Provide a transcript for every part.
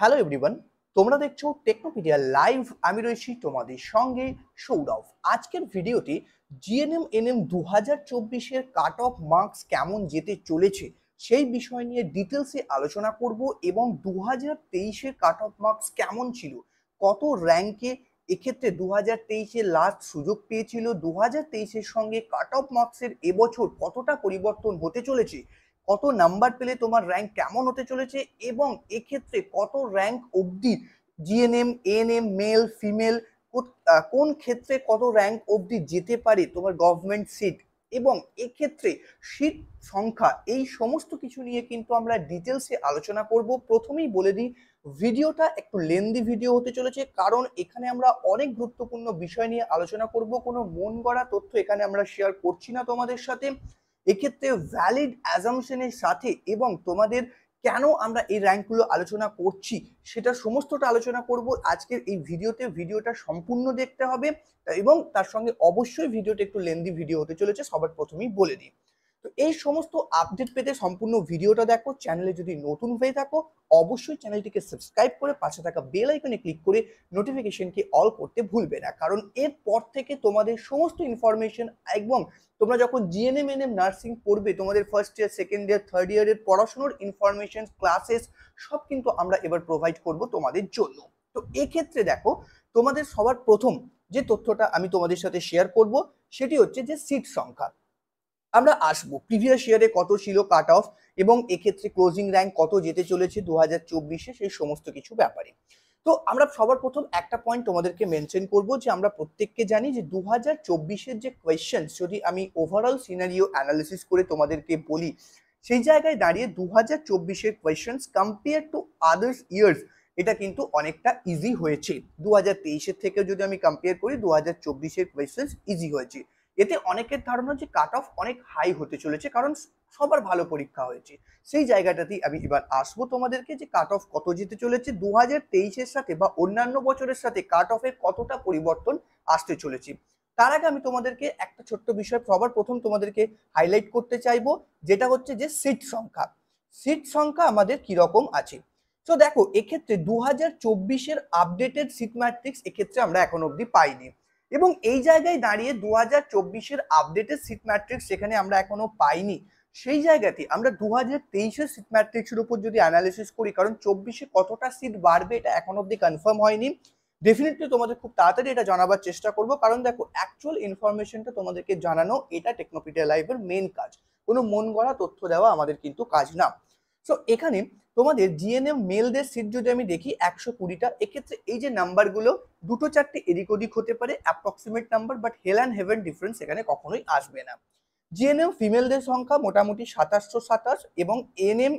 hello everyone তোমরা দেখছো Technopedia live আমি রয়েছি তোমাদের সঙ্গে সৌরভ আজকের ভিডিওটি জিএনএম এনএম দু হাজার চব্বিশের কাট অফ মার্কস কেমন যেতে চলেছে সেই বিষয় নিয়ে ডিটেলসে আলোচনা করব এবং দু হাজার তেইশের কাট অফ মার্কস কেমন ছিল কত র্যাঙ্কে এক্ষেত্রে দু হাজার তেইশে লাস্ট সুযোগ পেয়েছিল দু হাজার তেইশের সঙ্গে কাট অফ মার্কসের এবছর কতটা পরিবর্তন হতে চলেছে কত নাম্বার পেলে তোমার র্যাঙ্ক কেমন হতে চলেছে এবং এক্ষেত্রে কত র্যাঙ্ক অবধি জিএনএম এএনএম মেল ফিমেল কোন ক্ষেত্রে কত র্যাঙ্ক অবধি যেতে পারে তোমার গভর্নমেন্ট সিট এবং এক্ষেত্রে সিট সংখ্যা এই সমস্ত কিছু নিয়ে কিন্তু আমরা ডিটেলসে আলোচনা করব প্রথমেই বলে দিই ভিডিওটা একটু লেন্দি ভিডিও হতে চলেছে কারণ এখানে আমরা অনেক গুরুত্বপূর্ণ বিষয় নিয়ে আলোচনা করব কোনো মন গড়া তথ্য এখানে আমরা শেয়ার করছি না তোমাদের সাথে এক্ষেত্রে ভ্যালিড অ্যাজামশনের সাথে এবং তোমাদের কেন আমরা এই র্যাঙ্কগুলো আলোচনা করছি সেটা সমস্তটা আলোচনা করব আজকের এই ভিডিওতে ভিডিওটা সম্পূর্ণ দেখতে হবে এবং তার সঙ্গে অবশ্যই ভিডিওটা একটু লেন্দি ভিডিও হতে চলেছে সবার প্রথমেই বলে দিই তো এই সমস্ত আপডেট পেতে সম্পূর্ণ ভিডিওটা দেখো চ্যানেলে যদি নতুন হয়ে থাকো অবশ্যই চ্যানেলটিকে সাবস্ক্রাইব করে পাশে থাকা বেল আইকনে ক্লিক করে নোটিফিকেশনকে অল করতে ভুলবে না কারণ এরপর থেকে তোমাদের সমস্ত ইনফরমেশন এবং তোমরা যখন জিএনএম এনএম নার্সিং পড়বে তোমাদের first year second year third ইয়ারের পড়াশুনোর ইনফরমেশন ক্লাসেস সব কিন্তু আমরা এবার প্রোভাইড করব তোমাদের জন্য তো এক্ষেত্রে দেখো তোমাদের সবার প্রথম যে তথ্যটা আমি তোমাদের সাথে শেয়ার করব সেটি হচ্ছে যে সিট সংখ্যা আমরা আসবো প্রিভিয়াস ইয়ারে কত ছিল কাট অফ এবং এক্ষেত্রে ক্লোজিং র্যাঙ্ক কত যেতে চলেছে দু হাজার চব্বিশে সেই সমস্ত কিছু ব্যাপারে তো আমরা সবার প্রথম একটা পয়েন্ট তোমাদেরকে মেনশন করব যে আমরা প্রত্যেককে জানি যে দু হাজার চব্বিশের যে কোয়েশ্চেন যদি আমি ওভারঅল সিনারিও অ্যানালিসিস করে তোমাদেরকে বলি সেই জায়গায় দাঁড়িয়ে দু হাজার চব্বিশের question compare to others years এটা কিন্তু অনেকটা ইজি হয়েছে দু হাজার তেইশের থেকে যদি আমি কম্পেয়ার করি দু হাজার চব্বিশের কোয়েশ্চেন ইজি হয়েছে এতে অনেকের ধারণা যে কাট অফ অনেক হাই হতে চলেছে কারণ সবার ভালো পরীক্ষা হয়েছে সেই জায়গাটাতেই আমি এবার আসবো তোমাদেরকে যে কাট অফ কত যেতে চলেছে দু হাজার সাথে বা অন্যান্য বছরের সাথে কাট অফের কতটা পরিবর্তন আসতে চলেছে তার আগে আমি তোমাদেরকে একটা ছোট্ট বিষয় সবার প্রথম তোমাদেরকে হাইলাইট করতে চাইবো যেটা হচ্ছে যে সিট সংখ্যা সিট সংখ্যা আমাদের কীরকম আছে তো দেখো এক্ষেত্রে দু হাজার চব্বিশের আপডেটেড সিট ম্যাট্রিক্স এক্ষেত্রে আমরা এখন অবধি পাইনি এবং এই জায়গায় দাঁড়িয়ে দু হাজার চব্বিশের আপডেটের সিট ম্যাট্রিক্স সেখানে আমরা এখনো পাইনি সেই জায়গাতে আমরা দু হাজার তেইশের সিট ম্যাট্রিক্সের উপর যদি অ্যানালিসিস করি কারণ চব্বিশে কতটা সিট বাড়বে এটা এখন অবধি কনফার্ম হয়নি ডেফিনেটলি তোমাদের খুব তাড়াতাড়ি এটা জানাবার চেষ্টা করব কারণ দেখো অ্যাকচুয়াল ইনফরমেশনটা তোমাদেরকে জানানো এটা টেকনোপিডিয়া লাইভের মেন কাজ কোনো মন গড়া তথ্য দেওয়া আমাদের কিন্তু কাজ না সো এখানে তোমাদের জিএনএম মেলদের সিট যদি আমি দেখি একশো কুড়িটা এক্ষেত্রে এই যে নাম্বারগুলো দুটো চারটে এদিক ওদিক হতে পারে approximate number but hell and heaven difference এখানে কখনোই আসবে না জিএনএম ফিমেলদের সংখ্যা মোটামুটি সাতাশশো সাতাশ এবং এনএম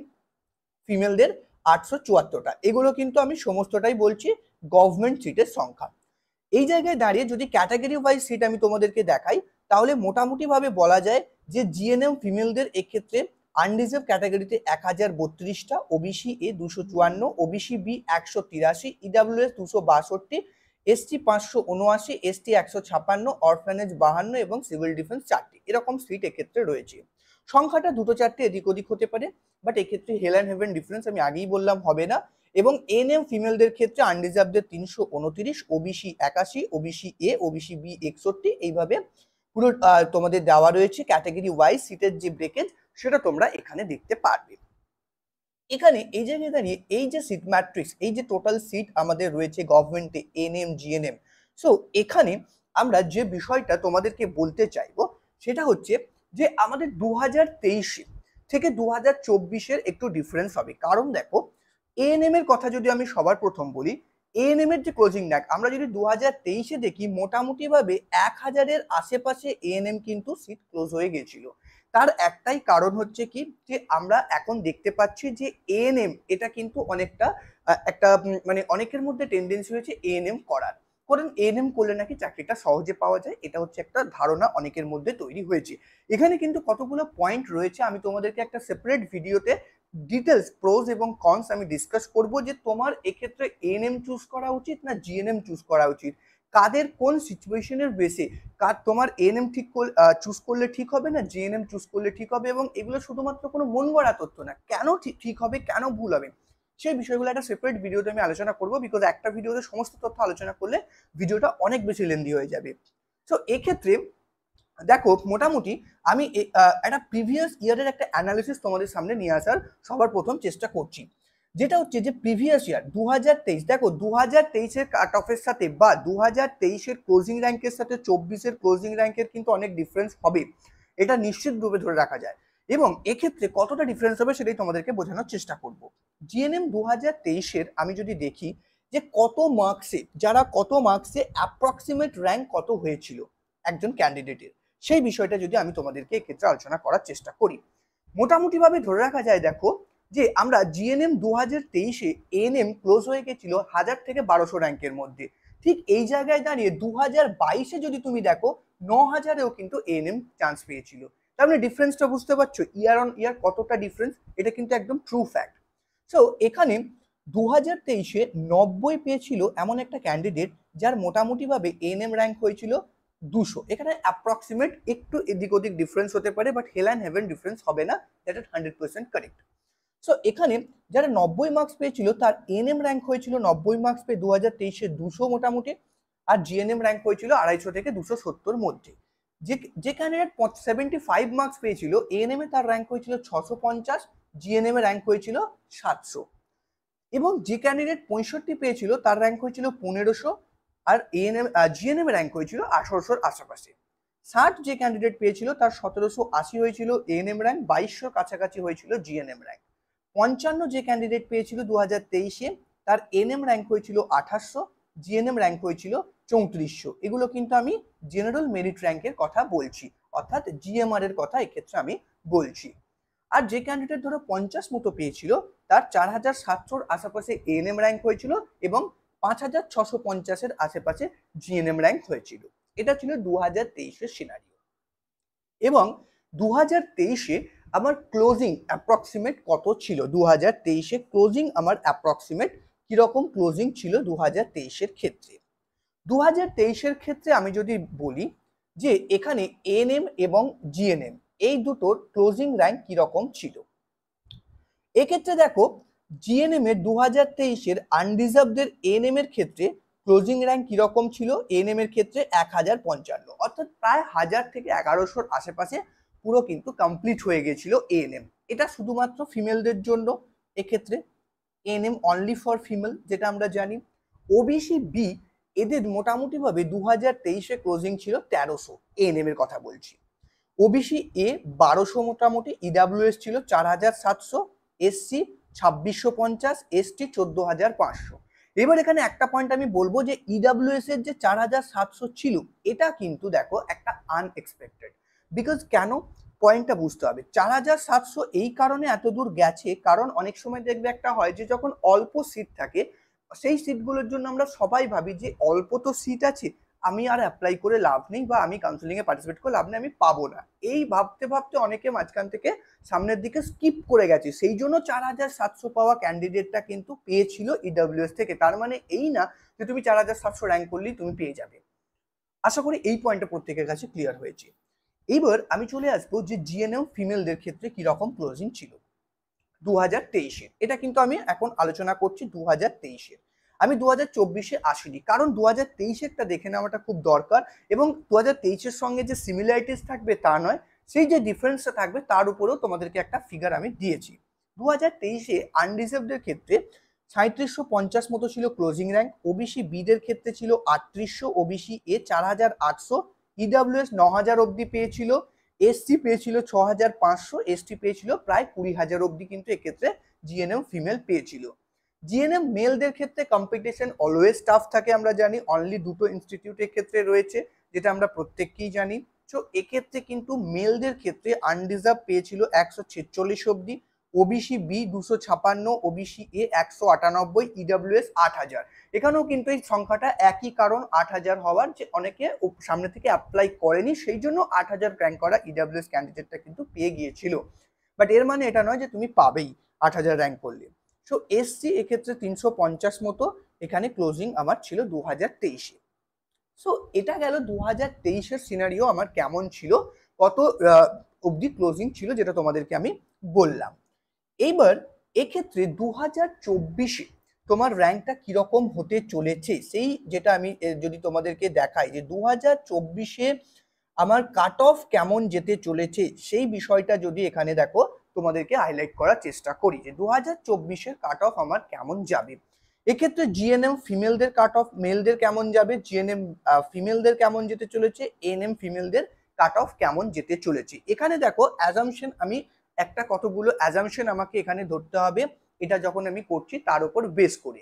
ফিমেলদের আটশো চুয়াত্তরটা এগুলো কিন্তু আমি সমস্তটাই বলছি গভর্নমেন্ট সিটের সংখ্যা এই জায়গায় দাঁড়িয়ে যদি ক্যাটাগরি ওয়াইজ সিট আমি তোমাদেরকে দেখাই তাহলে মোটামুটিভাবে বলা যায় যে জিএনএম ফিমেলদের এক্ষেত্রে আনরিজার্ভ ক্যাটাগরিতে এক হাজার বত্রিশটা ওবিসি এ দুশো চুয়ান্ন ওবিসি বি একশো তিরাশি এস e দুশো বাষট্টি এসটি পাঁচশো উনআশি এসটি একশো ছাপান্ন অরফানেজ বাহান্ন এবং সিভিল ডিফেন্স চারটি এরকম সিট এক্ষেত্রে রয়েছে সংখ্যাটা দুটো চারটে এদিক ওদিক হতে পারে বাট এক্ষেত্রে হেল অ্যান্ড হেভেন ডিফারেন্স আমি আগেই বললাম হবে না এবং এন এম ফিমেলদের ক্ষেত্রে আনরিজার্ভদের তিনশো উনতিরিশ ওবিসি একাশি ওবিসি এ ওবিসি বি একষট্টি এইভাবে পুরো তোমাদের দেওয়া রয়েছে ক্যাটাগরি ওয়াইজ সিটের যে ব্রেকেজ সেটা তোমরা এখানে দেখতে পারবে এখানে এই যে দাঁড়িয়ে এই যে সিট ম্যাট্রিক্স এই যে টোটাল সিট আমাদের রয়েছে গভর্নমেন্টে এনএম জিএনএম সো এখানে আমরা যে বিষয়টা তোমাদেরকে বলতে চাইবো সেটা হচ্ছে যে আমাদের দু হাজার থেকে দু হাজার একটু ডিফারেন্স হবে কারণ দেখো এএনএম এর কথা যদি আমি সবার প্রথম বলি এএনএম এর যে ক্লোজিং ড্যাক আমরা যদি দু হাজার দেখি মোটামুটিভাবে এক হাজারের আশেপাশে এএনএম কিন্তু সিট ক্লোজ হয়ে গেছিল তার একটাই কারণ হচ্ছে কি যে আমরা এখন দেখতে পাচ্ছি যে এএনএম এটা কিন্তু অনেকটা একটা মানে অনেকের মধ্যে টেন্ডেন্সি হয়েছে এএনএম করার কারণ এএনএম করলে নাকি চাকরিটা সহজে পাওয়া যায় এটা হচ্ছে একটা ধারণা অনেকের মধ্যে তৈরি হয়েছে এখানে কিন্তু কতগুলো পয়েন্ট রয়েছে আমি তোমাদেরকে একটা সেপারেট ভিডিওতে ডিটেলস প্রোজ এবং কনস আমি ডিসকাস করব যে তোমার এক্ষেত্রে এএনএম চুজ করা উচিত না জিএনএম চুজ করা উচিত কাদের কোন সিচুয়েশনের বেসে কার তোমার এএনএম ঠিক চুজ করলে ঠিক হবে না জিএনএম চুজ করলে ঠিক হবে এবং এগুলো শুধুমাত্র কোনো মন গড়া তথ্য না কেন ঠিক হবে কেন ভুল হবে সেই বিষয়গুলো একটা সেপারেট ভিডিওতে আমি আলোচনা করবো বিকজ একটা ভিডিওতে সমস্ত তথ্য আলোচনা করলে ভিডিওটা অনেক বেশি লেন্দি হয়ে যাবে সো এক্ষেত্রে দেখো মোটামুটি আমি একটা প্রিভিয়াস ইয়ারের একটা অ্যানালিসিস তোমাদের সামনে নিয়ে আসার সবার প্রথম চেষ্টা করছি যেটা হচ্ছে যে প্রিভিয়াস ইয়ার দু হাজার তেইশ দেখো দু হাজার তেইশের কাট অফের সাথে বা দু হাজার তেইশের ক্লোজিং র্যাঙ্কের সাথে চব্বিশের ক্লোজিং র্যাঙ্কের কিন্তু অনেক ডিফারেন্স হবে এটা নিশ্চিত রূপে ধরে রাখা যায় এবং এক্ষেত্রে কতটা ডিফারেন্স হবে সেটাই তোমাদেরকে বোঝানোর চেষ্টা করব জিএনএম দু হাজার তেইশের আমি যদি দেখি যে কত মার্কসে যারা কত মার্কসে অ্যাপ্রক্সিমেট র্যাঙ্ক কত হয়েছিল একজন ক্যান্ডিডেটের সেই বিষয়টা যদি আমি তোমাদেরকে এক্ষেত্রে আলোচনা করার চেষ্টা করি মোটামুটিভাবে ধরে রাখা যায় দেখো যে আমরা জিএনএম দু হাজার তেইশে এএনএম ক্লোজ হয়ে গেছিল হাজার থেকে বারোশো র্যাঙ্কের মধ্যে ঠিক এই জায়গায় দাঁড়িয়ে দু হাজার বাইশে যদি তুমি দেখো ন হাজারেও কিন্তু এএনএম চান্স পেয়েছিল তার মানে ডিফারেন্সটা বুঝতে পারছো ইয়ার অন ইয়ার কতটা ডিফারেন্স এটা কিন্তু একদম ট্রু ফ্যাক্ট সো এখানে দু হাজার তেইশে নব্বই পেয়েছিল এমন একটা ক্যান্ডিডেট যার মোটামুটিভাবে এএনএম র্যাঙ্ক হয়েছিল দুশো এখানে অ্যাপ্রক্সিমেট একটু এদিক ওদিক ডিফারেন্স হতে পারে but hell and heaven difference হবে না that is hundred percent correct so এখানে যারা নব্বই মার্কস পেয়েছিল তার এনএম র্যাঙ্ক হয়েছিল নব্বই মার্কস পেয়ে দু হাজার তেইশে দুশো মোটামুটি আর জিএনএম র্যাঙ্ক হয়েছিল আড়াইশো থেকে দুশো সত্তর মধ্যে যে যে ক্যান্ডিডেট সেভেন্টি ফাইভ মার্কস পেয়েছিল এএনএমে তার র্যাঙ্ক হয়েছিল ছশো পঞ্চাশ জিএনএমে র্যাঙ্ক হয়েছিল সাতশো এবং যে ক্যান্ডিডেট পঁয়ষট্টি পেয়েছিল তার র্যাঙ্ক হয়েছিল পনেরোশো আর এএনএম জিএনএম র্যাঙ্ক হয়েছিল আঠারোশোর আশেপাশে ষাট যে ক্যান্ডিডেট পেয়েছিল তার সতেরোশো আশি হয়েছিল এএনএম র্যাঙ্ক বাইশশোর কাছাকাছি হয়েছিল জিএনএম র্যাঙ্ক পঞ্চান্ন যে ক্যান্ডিডেট পেয়েছিল দু হাজার তেইশে তার এনএম র্যাঙ্ক হয়েছিল আঠাশশো জিএনএম র্যাঙ্ক হয়েছিল চৌত্রিশশো এগুলো কিন্তু আমি জেনারেল মেরিট র্যাঙ্কের কথা বলছি অর্থাৎ জিএমআর এর কথা এক্ষেত্রে আমি বলছি আর যে ক্যান্ডিডেট ধরো পঞ্চাশ মতো পেয়েছিল তার চার হাজার সাতশোর আশেপাশে এএনএম র্যাঙ্ক হয়েছিল এবং পাঁচ হাজার ছশো পঞ্চাশের আশেপাশে জিএনএম র্যাঙ্ক হয়েছিল এটা ছিল দু হাজার তেইশের সিনারিও এবং দু হাজার তেইশে আমার ক্লোজিং অ্যাপ্রক্সিমেট কত ছিল দু হাজার তেইশে ক্লোজিং আমার অ্যাপ্রক্সিমেট কীরকম ক্লোজিং ছিল দু হাজার তেইশের ক্ষেত্রে দু হাজার তেইশের ক্ষেত্রে আমি যদি বলি যে এখানে এএনএম এবং জিএনএম এই দুটোর ক্লোজিং র্যাঙ্ক কীরকম ছিল এক্ষেত্রে দেখো জিএনএম এর দু হাজার তেইশের আনডিজার্ভদের এএনএম এর ক্ষেত্রে ক্লোজিং র্যাঙ্ক কীরকম ছিল এএনএম এর ক্ষেত্রে এক হাজার পঞ্চান্ন অর্থাৎ প্রায় হাজার থেকে এগারোশোর আশেপাশে পুরো কিন্তু কমপ্লিট হয়ে গেছিল এএনএম এটা শুধুমাত্র ফিমেলদের জন্য এক্ষেত্রে এএনএম অনলি ফর ফিমেল যেটা আমরা জানি ওবিসি বি এদের মোটামুটিভাবে দু হাজার তেইশে ক্লোজিং ছিল তেরোশো এএনএম এর কথা বলছি ওবিসি এ বারোশো মোটামুটি ইডাব্লিউএস e ছিল চার হাজার সাতশো এসসি ছাব্বিশশো পঞ্চাশ এসটি চোদ্দো হাজার পাঁচশো এবার এখানে একটা পয়েন্ট আমি বলবো যে ইডাব্লিউএস e এর যে চার হাজার সাতশো ছিল এটা কিন্তু দেখো একটা আনএক্সপেক্টেড বিকজ কেন পয়েন্টটা বুঝতে হবে চার হাজার সাতশো এই কারণে এত দূর গেছে কারণ অনেক সময় দেখবে একটা হয় যে যখন অল্প সিট থাকে সেই সিটগুলোর জন্য আমরা সবাই ভাবি যে অল্প তো সিট আছে আমি আর অ্যাপ্লাই করে লাভ নেই বা আমি কাউন্সেলিংয়ে পার্টিসিপেট করে লাভ নেই আমি পাবো না এই ভাবতে ভাবতে অনেকে মাঝখান থেকে সামনের দিকে স্কিপ করে গেছে সেই জন্য চার হাজার সাতশো পাওয়া ক্যান্ডিডেটটা কিন্তু পেয়েছিল ইডাব্লিউএস e থেকে তার মানে এই না যে তুমি চার হাজার সাতশো র্যাঙ্ক করলেই তুমি পেয়ে যাবে আশা করি এই পয়েন্টটা প্রত্যেকের কাছে ক্লিয়ার হয়েছে এবার আমি চলে আসবো যে জিএনএম ফিমেলদের ক্ষেত্রে কীরকম ক্লোজিং ছিল দু হাজার তেইশে এটা কিন্তু আমি এখন আলোচনা করছি দু হাজার তেইশে আমি দু হাজার চব্বিশে আসিনি কারণ দু হাজার তেইশেরটা দেখে নেওয়াটা খুব দরকার এবং দু হাজার তেইশের সঙ্গে যে সিমিলারিটিস থাকবে তা নয় সেই যে ডিফারেন্সটা থাকবে তার উপরেও তোমাদেরকে একটা ফিগার আমি দিয়েছি দু হাজার তেইশে আনরিজার্ভদের ক্ষেত্রে সাঁত্রিশশো পঞ্চাশ মতো ছিল ক্লোজিং র্যাঙ্ক ওবিসি বিদের ক্ষেত্রে ছিল আটত্রিশশো ওবিসি এ চার হাজার আটশো ইডাব্লিউএস e ন হাজার অবধি পেয়েছিল এসসি পেয়েছিল ছ হাজার পাঁচশো এসটি পেয়েছিল প্রায় কুড়ি হাজার অবধি কিন্তু এক্ষেত্রে জিএনএম ফিমেল পেয়েছিল জিএনএম মেলদের ক্ষেত্রে কম্পিটিশন অলওয়েজ টাফ থাকে আমরা জানি অনলি দুটো ইনস্টিটিউটের ক্ষেত্রে রয়েছে যেটা আমরা প্রত্যেককেই জানি সো এক্ষেত্রে কিন্তু মেলদের ক্ষেত্রে আনডিজার্ভ পেয়েছিল একশো ছেচল্লিশ অবধি ওবিসি বি দুশো ছাপান্ন ওবিসি এ একশো আটানব্বই ইডাব্লিউএস e আট হাজার এখানেও কিন্তু এই সংখ্যাটা একই কারণ আট হাজার হওয়ার যে অনেকে সামনে থেকে অ্যাপ্লাই করেনি সেই জন্য আট হাজার র্যাঙ্ক করা ইডাব্লিউএস e ক্যান্ডিডেটটা কিন্তু পেয়ে গিয়েছিল বাট এর মানে এটা নয় যে তুমি পাবেই আট হাজার র্যাঙ্ক করলে সো এসসি এক্ষেত্রে তিনশো পঞ্চাশ মতো এখানে ক্লোজিং আমার ছিল দু হাজার তেইশে সো এটা গেল দু হাজার তেইশের সিনারিও আমার কেমন ছিল কত অবধি ক্লোজিং ছিল যেটা তোমাদেরকে আমি বললাম এবার এক্ষেত্রে দু হাজার চব্বিশে তোমার র্যাঙ্কটা কীরকম হতে চলেছে সেই যেটা আমি যদি তোমাদেরকে দেখাই যে দু হাজার চব্বিশে আমার কাট অফ কেমন যেতে চলেছে সেই বিষয়টা যদি এখানে দেখো তোমাদেরকে হাইলাইট করার চেষ্টা করি যে দু হাজার চব্বিশের কাট অফ আমার কেমন যাবে এক্ষেত্রে জিএনএম ফিমেলদের কাট অফ মেলদের কেমন যাবে জিএনএম ফিমেলদের কেমন যেতে চলেছে এনএম ফিমেলদের কাট অফ কেমন যেতে চলেছে এখানে দেখো অ্যাজামশন আমি একটা কতগুলো অ্যাজামশন আমাকে এখানে ধরতে হবে এটা যখন আমি করছি তার উপর বেস করে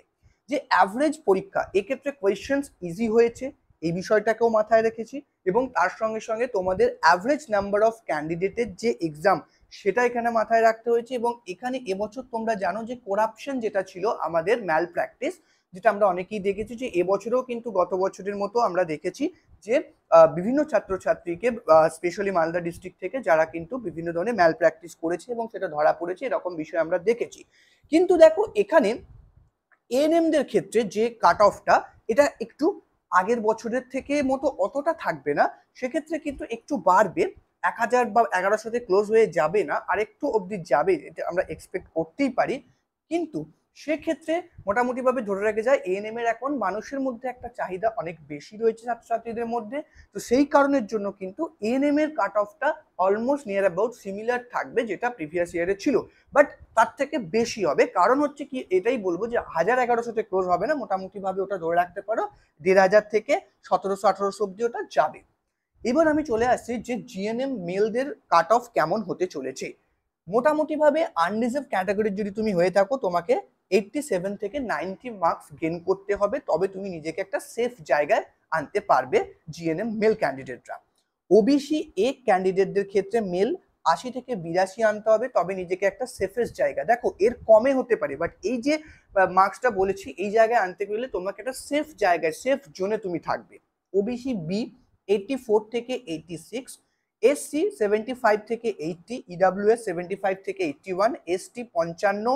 যে অ্যাভারেজ পরীক্ষা এক্ষেত্রে কোয়েশ্চেন ইজি হয়েছে এই বিষয়টাকেও মাথায় রেখেছি এবং তার সঙ্গে সঙ্গে তোমাদের অ্যাভারেজ নাম্বার অফ ক্যান্ডিডেটের যে এক্সাম সেটা এখানে মাথায় রাখতে হয়েছে এবং এখানে এবছর তোমরা জানো যে করাপশন যেটা ছিল আমাদের ম্যাল প্র্যাকটিস যেটা আমরা অনেকেই দেখেছি যে এবছরেও কিন্তু গত বছরের মতো আমরা দেখেছি যে বিভিন্ন ছাত্রছাত্রীকে স্পেশালি মালদা ডিস্ট্রিক্ট থেকে যারা কিন্তু বিভিন্ন ধরনের ম্যাল প্র্যাকটিস করেছে এবং সেটা ধরা পড়েছে এরকম বিষয় আমরা দেখেছি কিন্তু দেখো এখানে এএনএমদের ক্ষেত্রে যে কাট অফটা এটা একটু আগের বছরের থেকে মতো অতটা থাকবে না সেক্ষেত্রে কিন্তু একটু বাড়বে এক হাজার বা এগারোশোতে ক্লোজ হয়ে যাবে না আর একটু অবধি যাবে এটা আমরা এক্সপেক্ট করতেই পারি কিন্তু সেক্ষেত্রে মোটামুটিভাবে ধরে রাখা যায় এএনএম এর এখন মানুষের মধ্যে একটা চাহিদা অনেক বেশি রয়েছে ছাত্রছাত্রীদের মধ্যে তো সেই কারণের জন্য কিন্তু এএনএম এর কাট অফটা অলমোস্ট নিয়ার অ্যাবাউট সিমিলার থাকবে যেটা প্রিভিয়াস ইয়ারে ছিল বাট তার থেকে বেশি হবে কারণ হচ্ছে কি এটাই বলবো যে হাজার এগারোশোতে ক্লোজ হবে না মোটামুটিভাবে ওটা ধরে রাখতে পারো দেড় হাজার থেকে সতেরোশো আঠারোশো অব্দি ওটা যাবে এবার আমি চলে আসছি যে জিএনএম মেলদের কাট অফ কেমন হতে চলেছে মোটামুটিভাবে আনরিজার্ভ ক্যাটাগরির যদি তুমি হয়ে থাকো তোমাকে এইটটি সেভেন থেকে নাইনটি মার্কস গেন করতে হবে তবে তুমি নিজেকে একটা সেফ জায়গায় আনতে পারবে জিএনএম মেল ক্যান্ডিডেটরা ওবিসি এ ক্যান্ডিডেটদের ক্ষেত্রে মেল আশি থেকে বিরাশি আনতে হবে তবে নিজেকে একটা সেফেস্ট জায়গা দেখো এর কমে হতে পারে বাট এই যে মার্কসটা বলেছি এই জায়গায় আনতে গেলে তোমাকে একটা সেফ জায়গায় সেফ জোনে তুমি থাকবে ওবিসি বি এইটটি ফোর থেকে eighty six SC seventy five থেকে এইটটি ইডাব্লিউএস সেভেন্টি ফাইভ থেকে এইটটি ওয়ান এসটি পঞ্চান্ন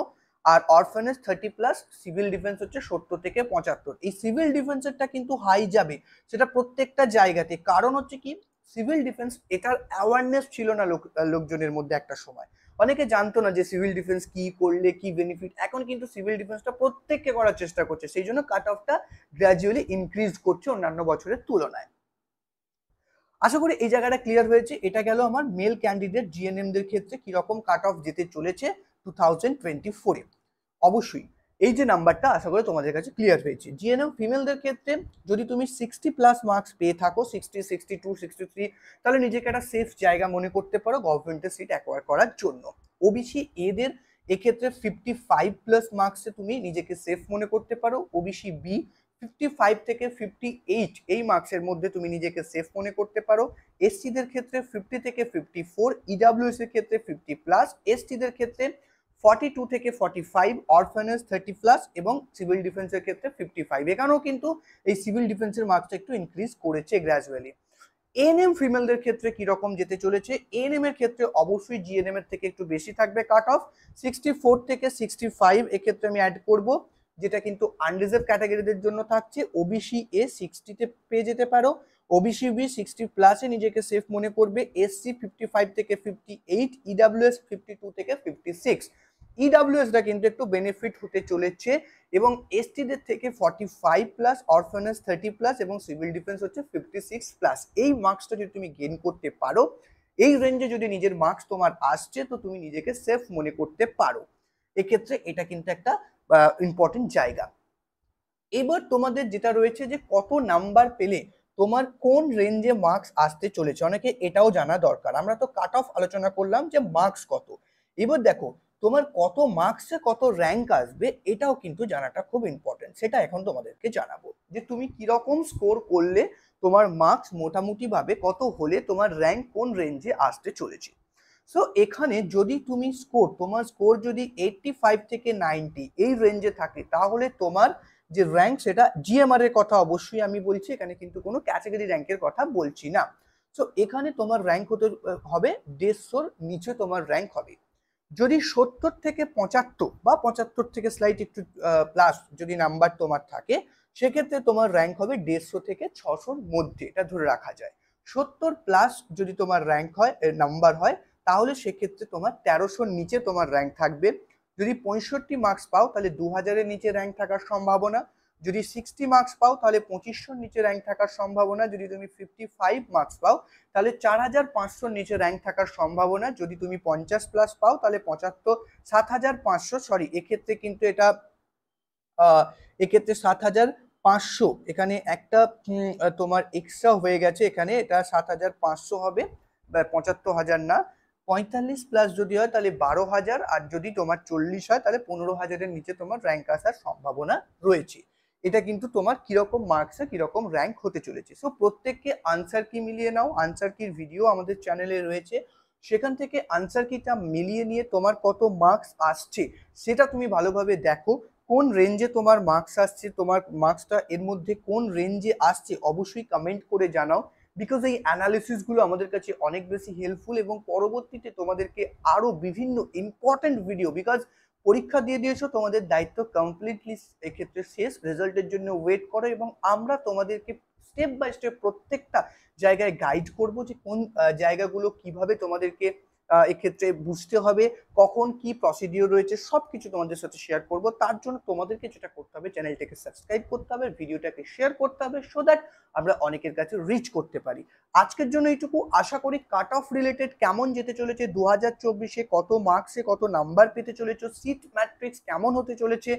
আর orphans thirty plus civil defence হচ্ছে সত্তর থেকে পঁচাত্তর এই সিভিল ডিফেন্সেরটা কিন্তু হাই যাবে সেটা প্রত্যেকটা জায়গাতে কারণ হচ্ছে কি সিভিল ডিফেন্স এটার অ্যাওয়ারনেস ছিল না লোক লোকজনের মধ্যে একটা সময় অনেকে জানতো না যে সিভিল ডিফেন্স কি করলে কি বেনিফিট এখন কিন্তু সিভিল ডিফেন্সটা প্রত্যেককে করার চেষ্টা করছে সেই জন্য কাট অফটা গ্র্যাজুয়ালি ইনক্রিজ করছে অন্যান্য বছরের তুলনায় আশা করি এই জায়গাটা ক্লিয়ার হয়েছে এটা গেল আমার মেল ক্যান্ডিডেট জিএনএমদের ক্ষেত্রে কীরকম কাট অফ যেতে চলেছে টু টোয়েন্টি ফোরে অবশ্যই এই যে নাম্বারটা আশা করি তোমাদের কাছে ক্লিয়ার হয়েছে জিএনএম ফিমেলদের ক্ষেত্রে যদি তুমি সিক্সটি প্লাস মার্কস পেয়ে থাকো sixty sixty two sixty three তাহলে নিজেকে একটা সেফ জায়গা মনে করতে পারো গভর্নমেন্টের সিট অ্যাকোয়ার করার জন্য ওবিসি এদের এক্ষেত্রে ফিফটি ফাইভ প্লাস মার্কসে তুমি নিজেকে সেফ মনে করতে পারো ওবিসি বি ফিফটি ফাইভ থেকে ফিফটি এইট এই মার্কসের মধ্যে তুমি নিজেকে সেফ মনে করতে পারো এসসিদের ক্ষেত্রে ফিফটি থেকে ফিফটি ফোর ইডাব্লিউএসির ক্ষেত্রে ফিফটি প্লাস এসটিদের ক্ষেত্রে ফর্টি টু থেকে forty five orphanage thirty plus এবং সিভিল ডিফেন্সের ক্ষেত্রে ফিফটি ফাইভ এখানেও কিন্তু এই সিভিল ডিফেন্সের মার্কসটা একটু ইনক্রিজ করেছে গ্র্যাজুয়ালি এএনএম ফিমেলদের ক্ষেত্রে কীরকম যেতে চলেছে এএনএম এর ক্ষেত্রে অবশ্যই জিএনএম এর থেকে একটু বেশি থাকবে কাট অফ সিক্সটি ফোর থেকে সিক্সটি ফাইভ এক্ষেত্রে আমি অ্যাড করব যেটা কিন্তু আনরিজার্ভ ক্যাটাগরিদের জন্য থাকছে ওবিসি এ সিক্সটিতে পেয়ে যেতে পারো ওবিসি বি সিক্সটি প্লাসে নিজেকে সেফ মনে করবে এসসি ফিফটি ফাইভ থেকে fifty eight EWS fifty two থেকে ফিফটি সিক্স ইডাব্লিউএসটা কিন্তু একটু বেনিফিট হতে চলেছে এবং এসটিদের থেকে forty five plus orphans thirty plus এবং সিভিল ডিফেন্স হচ্ছে ফিফটি সিক্স প্লাস এই মার্কসটা যদি তুমি গেন করতে পারো এই রেঞ্জে যদি নিজের মার্কস তোমার আসছে তো তুমি নিজেকে সেফ মনে করতে পারো এক্ষেত্রে এটা কিন্তু একটা ইম্পর্টেন্ট জায়গা এবার তোমাদের যেটা রয়েছে যে কত নাম্বার পেলে তোমার কোন রেঞ্জে মার্কস আসতে চলেছে অনেকে এটাও জানা দরকার আমরা তো কাট অফ আলোচনা করলাম যে মার্কস কত এবার দেখো তোমার কত মার্কসে কত র্যাঙ্ক আসবে এটাও কিন্তু জানাটা খুব ইম্পর্টেন্ট সেটা এখন তোমাদেরকে জানাবো যে তুমি কিরকম স্কোর করলে তোমার মার্কস মোটামুটিভাবে কত হলে তোমার র্যাঙ্ক কোন রেঞ্জে আসতে চলেছে সো এখানে যদি তুমি স্কোর তোমার স্কোর যদি এইটটি ফাইভ থেকে নাইনটি এই রেঞ্জে থাকে তাহলে তোমার যে র্যাঙ্ক সেটা জিএমআর এর কথা অবশ্যই আমি বলছি এখানে কিন্তু কোনো ক্যাটাগরি র্যাঙ্কের কথা বলছি না সো এখানে তোমার র্যাঙ্ক হতে হবে দেড়শোর নিচে তোমার র্যাঙ্ক হবে যদি সত্তর থেকে পঁচাত্তর বা পঁচাত্তর থেকে স্লাইট একটু প্লাস যদি নাম্বার তোমার থাকে সেক্ষেত্রে তোমার র্যাঙ্ক হবে দেড়শো থেকে ছশোর মধ্যে এটা ধরে রাখা যায় সত্তর প্লাস যদি তোমার র্যাঙ্ক হয় নাম্বার হয় তাহলে সেক্ষেত্রে তোমার তেরোশোর নিচে তোমার র্যাঙ্ক থাকবে যদি পঁয়ষট্টি মার্কস পাও তাহলে দু হাজারের নিচে র্যাঙ্ক থাকার সম্ভাবনা যদি সিক্সটি মার্কস পাও তাহলে পঁচিশশোর নিচে র্যাঙ্ক থাকার সম্ভাবনা যদি তুমি ফিফটি ফাইভ মার্কস পাও তাহলে চার হাজার পাঁচশোর নিচে র্যাঙ্ক থাকার সম্ভাবনা যদি তুমি পঞ্চাশ প্লাস পাও তাহলে পঁচাত্তর সাত হাজার পাঁচশো সরি এক্ষেত্রে কিন্তু এটা এক্ষেত্রে সাত হাজার পাঁচশো এখানে একটা তোমার এক্সট্রা হয়ে গেছে এখানে এটা সাত হাজার পাঁচশো হবে পঁচাত্তর হাজার না পঁয়তাল্লিশ প্লাস যদি হয় তাহলে বারো হাজার আর যদি তোমার চল্লিশ হয় তাহলে পনেরো হাজারের নিচে তোমার র্যাঙ্ক আসার সম্ভাবনা রয়েছে এটা কিন্তু তোমার কীরকম মার্কসে কীরকম র্যাঙ্ক হতে চলেছে সো প্রত্যেককে আনসার কি মিলিয়ে নাও আনসার কির ভিডিও আমাদের চ্যানেলে রয়েছে সেখান থেকে আনসার কিটা মিলিয়ে নিয়ে তোমার কত মার্কস আসছে সেটা তুমি ভালোভাবে দেখো কোন রেঞ্জে তোমার মার্কস আসছে তোমার মার্কসটা এর মধ্যে কোন রেঞ্জে আসছে অবশ্যই কমেন্ট করে জানাও বিকজ এই অ্যানালিসিসগুলো আমাদের কাছে অনেক বেশি হেল্পফুল এবং পরবর্তীতে তোমাদেরকে আরও বিভিন্ন ইম্পর্ট্যান্ট ভিডিও বিকজ পরীক্ষা দিয়ে দিয়েছো তোমাদের দায়িত্ব কমপ্লিটলি এক্ষেত্রে শেষ রেজাল্টের জন্য ওয়েট করো এবং আমরা তোমাদেরকে স্টেপ বাই স্টেপ প্রত্যেকটা জায়গায় গাইড করব যে কোন জায়গাগুলো কিভাবে তোমাদেরকে এক্ষেত্রে বুঝতে হবে কখন কি প্রসিডিওর রয়েছে সব কিছু তোমাদের সাথে শেয়ার করব তার জন্য তোমাদেরকে যেটা করতে হবে চ্যানেলটাকে সাবস্ক্রাইব করতে হবে ভিডিওটাকে শেয়ার করতে হবে সো দ্যাট আমরা অনেকের কাছে রিচ করতে পারি আজকের জন্য এইটুকু আশা করি কাট অফ রিলেটেড কেমন যেতে চলেছে দু হাজার চব্বিশে কত মার্কসে কত নাম্বার পেতে চলেছে সিট ম্যাট্রিক্স কেমন হতে চলেছে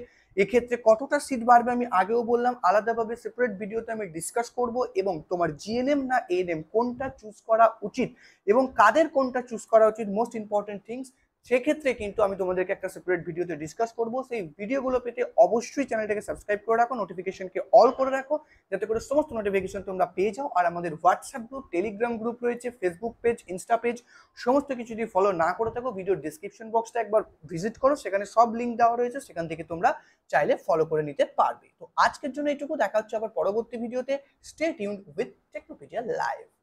এক্ষেত্রে কতটা সিট বাড়বে আমি আগেও বললাম আলাদাভাবে সেপারেট ভিডিওতে আমি ডিসকাস করব এবং তোমার জিএনএম না এএনএম কোনটা চুজ করা উচিত এবং কাদের কোনটা চুজ করা উচিত মোস্ট ইম্পর্টেন্ট থিংস সেক্ষেত্রে কিন্তু আমি তোমাদেরকে একটা সেপারেট ভিডিওতে ডিসকাস করব সেই ভিডিওগুলো পেতে অবশ্যই চ্যানেলটাকে সাবস্ক্রাইব করে রাখো নোটিফিকেশনকে অল করে রাখো যাতে করে সমস্ত নোটিফিকেশন তোমরা পেয়ে যাও আর আমাদের হোয়াটসঅ্যাপ গ্রুপ টেলিগ্রাম গ্রুপ রয়েছে ফেসবুক পেজ ইনস্টা পেজ সমস্ত কিছু যদি ফলো না করে থাকো ভিডিওর ডিসক্রিপশন বক্সটা একবার ভিজিট করো সেখানে সব লিঙ্ক দেওয়া রয়েছে সেখান থেকে তোমরা চাইলে ফলো করে নিতে পারবে তো আজকের জন্য এইটুকু দেখা হচ্ছে আবার পরবর্তী ভিডিওতে stay tune with Technopedia live